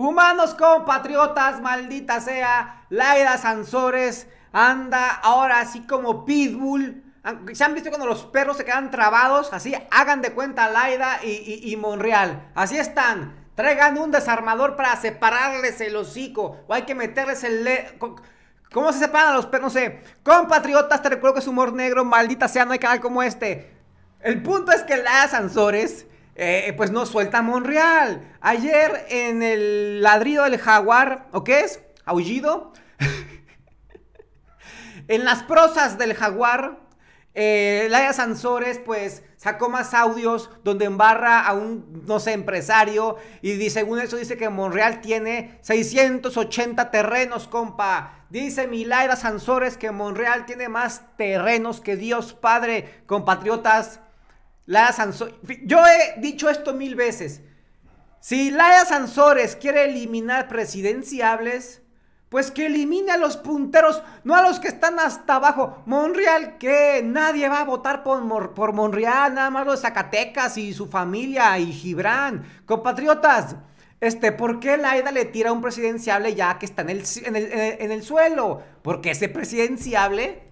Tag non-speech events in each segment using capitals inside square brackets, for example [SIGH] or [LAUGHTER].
Humanos compatriotas, maldita sea, Laida Sansores anda ahora así como Pitbull. Ah, ¿Se han visto cuando los perros se quedan trabados? Así hagan de cuenta Laida y, Monreal. Así están. Traigan un desarmador para separarles el hocico. O hay que meterles el... ¿Cómo se separan a los perros? No sé. Compatriotas, te recuerdo que es humor negro. Maldita sea, no hay canal como este. El punto es que Laida Sansores eh, eh, pues no suelta a Monreal. Ayer en el ladrido del jaguar, ¿o qué es? Aullido. [LAUGHS] en las prosas del jaguar, eh, Laia Sansores, pues sacó más audios donde embarra a un, no sé, empresario y dice, según eso dice que Monreal tiene 680 terrenos, compa. Dice Milaira Sansores que Monreal tiene más terrenos que Dios Padre, compatriotas. Laia Sansores. Yo he dicho esto mil veces. Si Laia Sansores quiere eliminar presidenciables, pues que elimine a los punteros, no a los que están hasta abajo. Monreal, que nadie va a votar por, por Monreal, nada más los Zacatecas y su familia y Gibran. Compatriotas, este, ¿por qué Laida le tira a un presidenciable ya que está en el, en el, en el suelo? Porque ese presidenciable,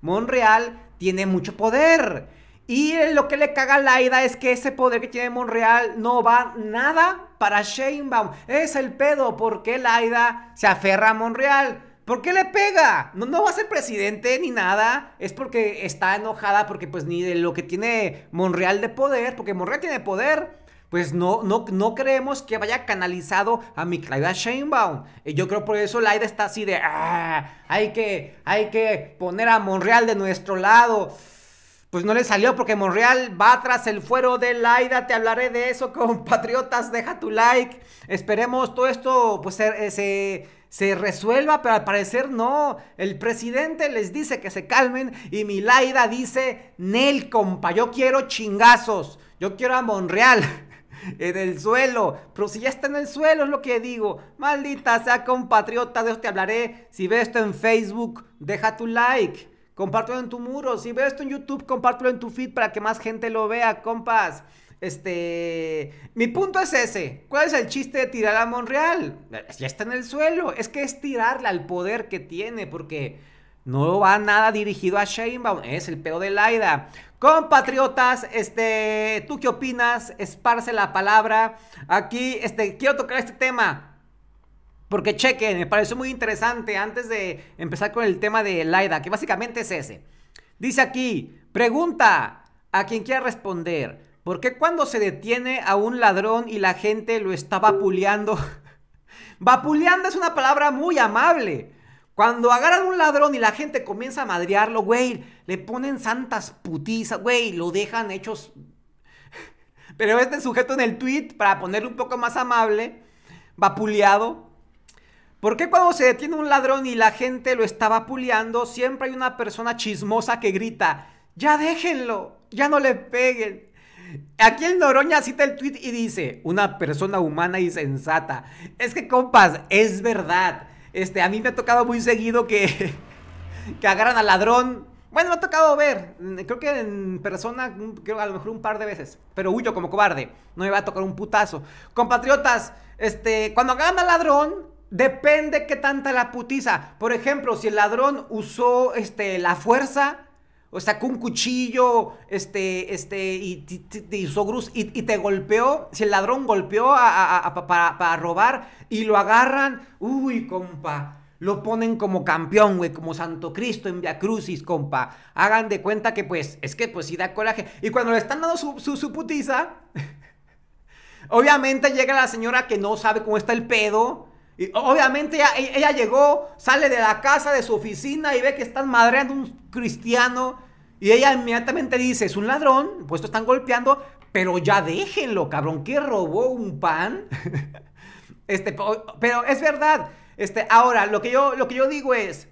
Monreal, tiene mucho poder. Y lo que le caga a Laida es que ese poder que tiene Monreal no va nada para Sheinbaum. Es el pedo. ¿Por qué Laida se aferra a Monreal? ¿Por qué le pega? No, no, va a ser presidente ni nada. Es porque está enojada porque pues ni de lo que tiene Monreal de poder, porque Monreal tiene poder, pues no, no, no creemos que vaya canalizado a mi Sheinbaum. Y yo creo por eso Laida está así de, ah, hay que, hay que poner a Monreal de nuestro lado pues no le salió porque Monreal va tras el fuero de Laida. Te hablaré de eso, compatriotas. [LAUGHS] Deja tu like. Esperemos todo esto pues eh, se, se, resuelva, pero al parecer no. El presidente les dice que se calmen y Milaida dice, Nel, compa, yo quiero chingazos. Yo quiero a Monreal. [LAUGHS] En el suelo, pero si ya está en el suelo es lo que digo. Maldita sea compatriotas, de eso te hablaré. Si ves esto en Facebook, deja tu like. Compártelo en tu muro. Si ves esto en YouTube, compártelo en tu feed para que más gente lo vea, compas. Este. Mi punto es ese. ¿Cuál es el chiste de tirar a Monreal? Ya está en el suelo. Es que es tirarle al poder que tiene, porque no va nada dirigido a Sheinbaum. Es el pedo de Laida. Compatriotas, este. ¿Tú qué opinas? Esparce la palabra. Aquí, este. Quiero tocar este tema. Porque chequen, me pareció muy interesante antes de empezar con el tema de Laida, que básicamente es ese. Dice aquí, pregunta a quien quiera responder, ¿por qué cuando se detiene a un ladrón y la gente lo está vapuleando? [LAUGHS] vapuleando es una palabra muy amable. Cuando agarran un ladrón y la gente comienza a madrearlo, güey, le ponen santas putizas, güey, lo dejan hechos... [LAUGHS] Pero este sujeto en el tweet, para ponerlo un poco más amable, vapuleado, ¿Por qué cuando se detiene un ladrón y la gente lo estaba puliando, siempre hay una persona chismosa que grita, ya déjenlo, ya no le peguen? Aquí el Noroña cita el tweet y dice, una persona humana y sensata. Es que compas, es verdad. Este, a mí me ha tocado muy seguido que, [LAUGHS] que agarran al ladrón. Bueno, me ha tocado ver, mm, creo que en persona, creo a lo mejor un par de veces, pero huyo como cobarde, no me va a tocar un putazo. Compatriotas, este, cuando agarran al ladrón, Depende qué tanta la putiza. Por ejemplo, si el ladrón usó este, la fuerza, o sacó un cuchillo, este, este, y, y, hizo y, te golpeó. Si el ladrón golpeó para, robar y lo agarran, uy, compa. Lo ponen como campeón, güey, como Santo Cristo en Via Crucis, compa. Hagan de cuenta que, pues, es que, pues, sí da coraje. Y cuando le están dando su, su putiza, [LAUGHS] obviamente llega la señora que no sabe cómo está el pedo y obviamente ella, llegó, sale de la casa, de su oficina y ve que están madreando un cristiano. Y ella inmediatamente dice, es un ladrón, pues te están golpeando, pero ya déjenlo, cabrón, que robó un pan. [LAUGHS] este, pero es verdad. Este, ahora, lo que, yo, lo que yo digo es,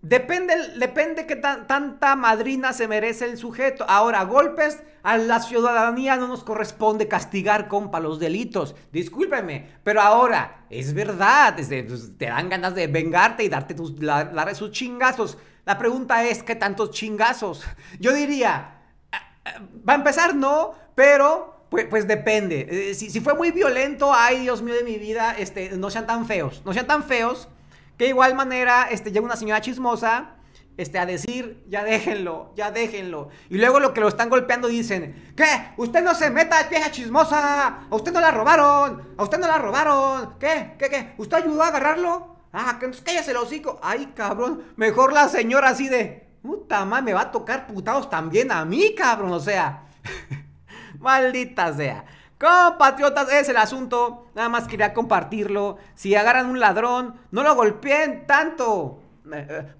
Depende, depende qué tanta madrina se merece el sujeto. Ahora, golpes a la ciudadanía no nos corresponde castigar, compa, los delitos. Discúlpeme, pero ahora, es verdad, pues, te dan ganas de vengarte y darte tus, la, sus chingazos. La pregunta es, ¿qué tantos chingazos? [LAUGHS] Yo diría, ah, ah, va a empezar, no, pero pues, pues depende. Eh, si, si, fue muy violento, ay Dios mío de mi vida, este, no sean tan feos. No sean tan feos, que igual manera este, llega una señora chismosa este, a decir, ya déjenlo, ya déjenlo. Y luego lo que lo están golpeando dicen, ¿qué? Usted no se meta, vieja chismosa. A usted no la robaron. A usted no la robaron. ¿Qué? ¿Qué? ¿Usted ayudó a agarrarlo? Ah, que entonces cállese el hocico. Ay, cabrón. Mejor la señora así de, puta madre, me va a tocar putados también a mí, cabrón. O sea, [LAUGHS] maldita sea. Compatriotas, es el asunto. Nada más quería compartirlo. Si agarran un ladrón, no lo golpeen tanto. Eh, eh,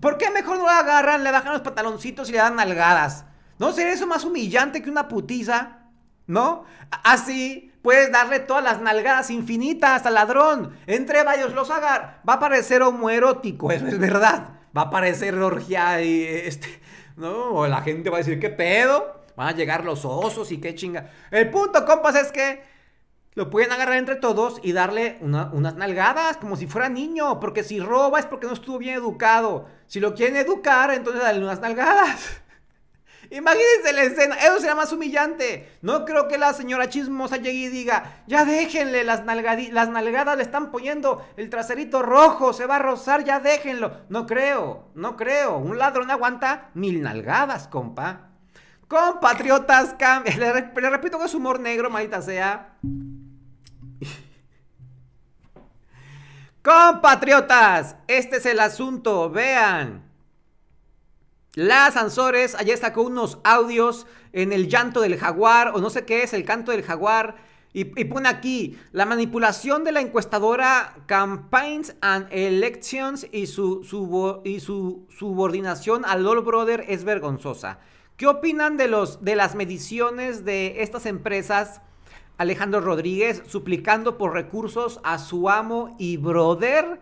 ¿Por qué mejor no lo agarran? Le bajan los pantaloncitos y le dan nalgadas. ¿No sería eso más humillante que una putiza? ¿No? Así puedes darle todas las nalgadas infinitas al ladrón. Entre varios los agar. Va a parecer homoerótico, eso es verdad. Va a parecer orgía y este. No, O la gente va a decir, ¿qué pedo? Van a llegar los osos y qué chinga. El punto, compas, es que lo pueden agarrar entre todos y darle unas nalgadas como si fuera niño. Porque si roba es porque no estuvo bien educado. Si lo quieren educar, entonces dale unas nalgadas. [LAUGHS] Imagínense la escena, eso será más humillante. No creo que la señora chismosa llegue y diga, ya déjenle, las, las nalgadas le están poniendo el traserito rojo, se va a rozar, ya déjenlo. No creo, no creo. Un ladrón aguanta mil nalgadas, compa. Compatriotas, Le, repito que es humor negro, maldita sea. Compatriotas, este es el asunto, vean. Las Ansores ayer sacó unos audios en el llanto del jaguar, o no sé qué es, el canto del jaguar. Y, pone aquí, la manipulación de la encuestadora Campaigns and Elections y su, y su subordinación al Lol Brother es vergonzosa. ¿Qué opinan de, los, de las mediciones de estas empresas? Alejandro Rodríguez suplicando por recursos a su amo y brother.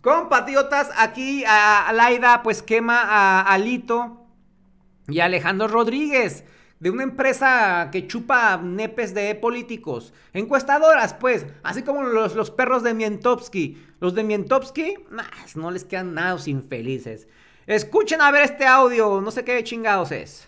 Compatriotas, aquí a, Laida pues quema a Alito y Alejandro Rodríguez de una empresa que chupa nepes de políticos. Encuestadoras, pues, así como los, los perros de Mientowski. Los de Mientowski, no les quedan nada los infelices. Escuchen a ver este audio, no sé qué chingados es.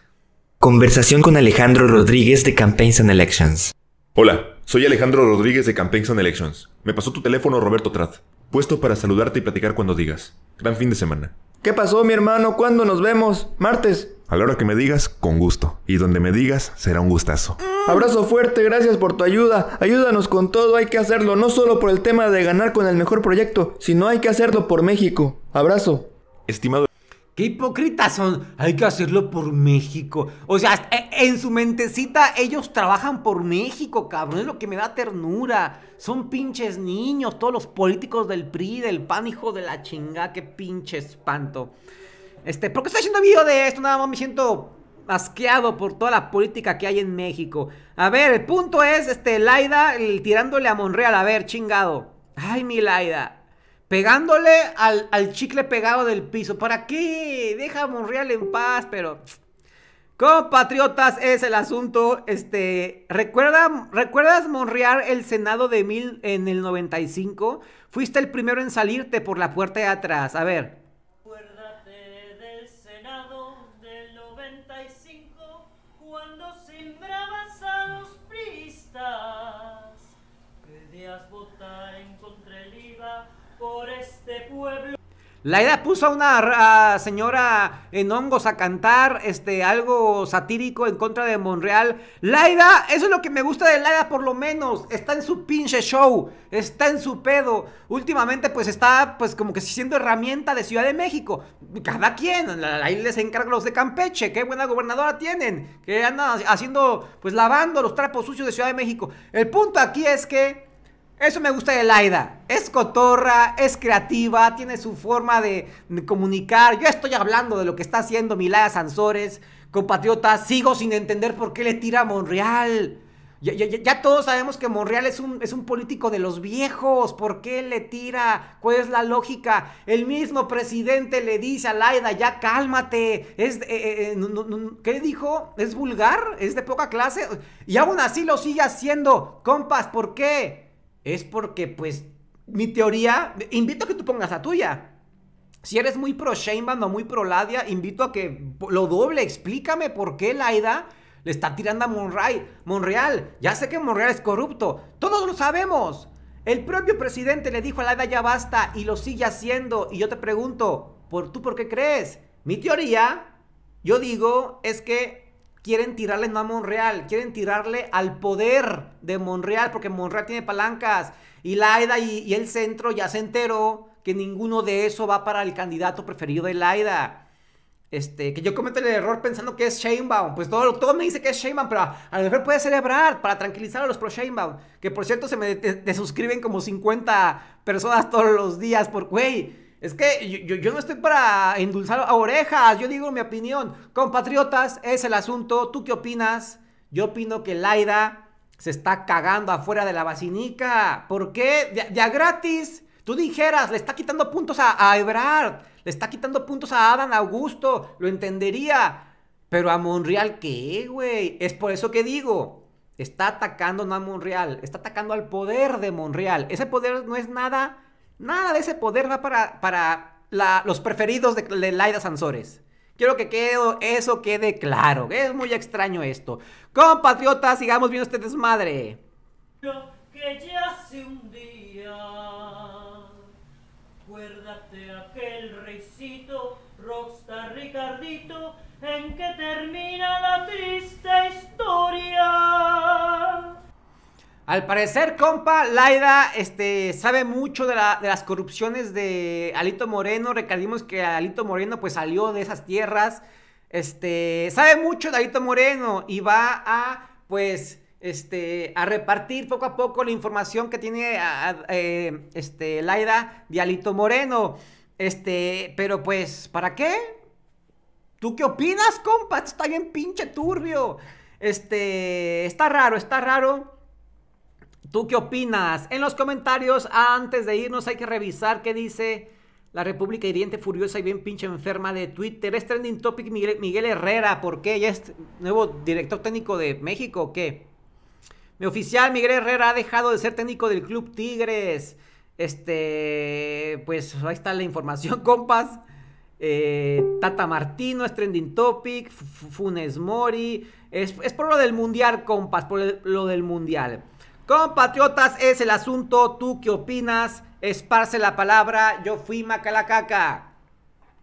Conversación con Alejandro Rodríguez de Campaigns and Elections. Hola, soy Alejandro Rodríguez de Campaigns and Elections. Me pasó tu teléfono Roberto Trat, puesto para saludarte y platicar cuando digas. Gran fin de semana. ¿Qué pasó, mi hermano? ¿Cuándo nos vemos? Martes. A la hora que me digas, con gusto. Y donde me digas, será un gustazo. Abrazo fuerte, gracias por tu ayuda. Ayúdanos con todo, hay que hacerlo, no solo por el tema de ganar con el mejor proyecto, sino hay que hacerlo por México. Abrazo. Estimado Qué hipócritas son. Hay que hacerlo por México. O sea, e, en su mentecita ellos trabajan por México, cabrón. Es lo que me da ternura. Son pinches niños, todos los políticos del PRI, del PAN, hijo de la chingada. Qué pinche espanto. Este, ¿por qué estoy haciendo video de esto? Nada más me siento asqueado por toda la política que hay en México. A ver, el punto es, este, Laida el, tirándole a Monreal. A ver, chingado. Ay, mi Laida. Pegándole al, al chicle pegado del piso. ¿Para aquí, Deja a Monreal en paz, pero... Compatriotas, es el asunto. Este, recuerda, ¿recuerdas Monreal el Senado de mil en el 95? Fuiste el primero en salirte por la puerta de atrás. A ver, Laida puso a una señora en hongos a cantar este, algo satírico en contra de Monreal. Laida, eso es lo que me gusta de Laida por lo menos. Está en su pinche show, está en su pedo. Últimamente pues está pues como que siendo herramienta de Ciudad de México. Cada quien, ahí les encargan los de Campeche. Qué buena gobernadora tienen. Que andan haciendo pues lavando los trapos sucios de Ciudad de México. El punto aquí es que... Eso me gusta de Laida. Es cotorra, es creativa, tiene su forma de comunicar. Yo estoy hablando de lo que está haciendo Milaya Sansores, compatriota. Sigo sin entender por qué le tira a Monreal. Ya, todos sabemos que Monreal es un, es un político de los viejos. ¿Por qué le tira? ¿Cuál es la lógica? El mismo presidente le dice a Laida, ya cálmate. Es, eh, eh, eh, ¿Qué dijo? ¿Es vulgar? ¿Es de poca clase? Y aún así lo sigue haciendo. Compas, ¿por qué? es porque pues mi teoría, invito a que tú pongas a tuya. Si eres muy pro Sheinbaum o muy pro Ladia, invito a que lo doble, explícame por qué Laida le está tirando a Monreal. ya sé que Monreal es corrupto, todos lo sabemos. El propio presidente le dijo a Laida ya basta y lo sigue haciendo. Y yo te pregunto, ¿por, ¿tú por qué crees? Mi teoría, yo digo, es que quieren tirarle no a Monreal, quieren tirarle al poder de Monreal, porque Monreal tiene palancas. Y Laida y, el centro ya se enteró que ninguno de eso va para el candidato preferido de Laida. Este, que yo cometo el error pensando que es Shanebaum. Pues todo, todo me dice que es Shanebaum, pero a, lo mejor puede celebrar para tranquilizar a los pro Shanebaum. Que por cierto se me desuscriben suscriben como 50 personas todos los días por, güey es que yo, no estoy para endulzar a orejas, yo digo mi opinión. Compatriotas, es el asunto. ¿Tú qué opinas? Yo opino que Laida se está cagando afuera de la basinica. ¿Por qué? Ya, gratis. Tú dijeras, le está quitando puntos a, a, Ebrard, le está quitando puntos a Adam Augusto, lo entendería. Pero a Monreal, ¿qué, güey? Es por eso que digo, está atacando no a Monreal, está atacando al poder de Monreal. Ese poder no es nada Nada de ese poder va para, para los preferidos de, Laida Sansores. Quiero que eso quede claro. Es muy extraño esto. Compatriotas, sigamos viendo este desmadre. Que ya hace un día, acuérdate aquel reycito, rockstar Ricardito, en que termina la triste historia. Al parecer, compa, Laida este, sabe mucho de, las corrupciones de Alito Moreno. Recordemos que Alito Moreno pues salió de esas tierras. Este, sabe mucho de Alito Moreno y va a pues este, a repartir poco a poco la información que tiene eh, este, Laida de Alito Moreno. Este, pero pues, ¿para qué? ¿Tú qué opinas, compa? Está bien pinche turbio. Este, está raro, está raro. ¿Tú qué opinas? En los comentarios, antes de irnos, hay que revisar qué dice la República Hiriente Furiosa y bien pinche enferma de Twitter. Es trending topic Miguel, Herrera. ¿Por qué? ¿Ya es nuevo director técnico de México o qué? Mi oficial Miguel Herrera ha dejado de ser técnico del Club Tigres. Este, pues ahí está la información, [LAUGHS] compas. Eh, Tata Martino es trending topic. Funes Mori. Es, por lo del mundial, compas, por lo del mundial. Compatriotas, es el asunto. ¿Tú qué opinas? Esparce la palabra. Yo fui Macalacaca.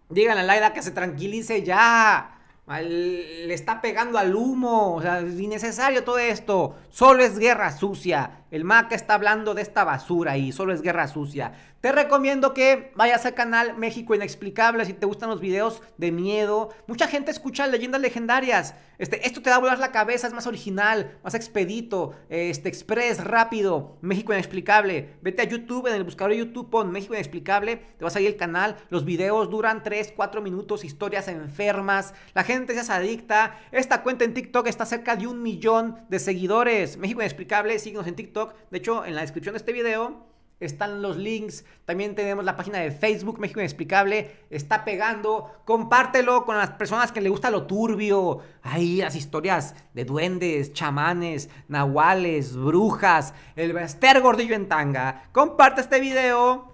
Díganle a Laida que se tranquilice ya. Le está pegando al humo. O sea, es innecesario todo esto. Solo es guerra sucia. El Mac está hablando de esta basura y solo es guerra sucia. Te recomiendo que vayas al canal México Inexplicable si te gustan los videos de miedo. Mucha gente escucha leyendas legendarias. Este, esto te da a la cabeza, es más original, más expedito, este, express, rápido. México Inexplicable. Vete a YouTube, en el buscador de YouTube pon México Inexplicable, te vas a ir el canal. Los videos duran 3, 4 minutos, historias enfermas. La gente se adicta. Esta cuenta en TikTok está cerca de un millón de seguidores. México Inexplicable, síguenos en TikTok de hecho, en la descripción de este video están los links. También tenemos la página de Facebook México Inexplicable. Está pegando. Compártelo con las personas que le gusta lo turbio. Ahí las historias de duendes, chamanes, nahuales, brujas. El Bester Gordillo en tanga. Comparte este video.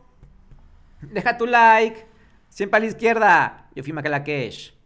Deja tu like. Siempre a la izquierda. Yo fui Macalakesh.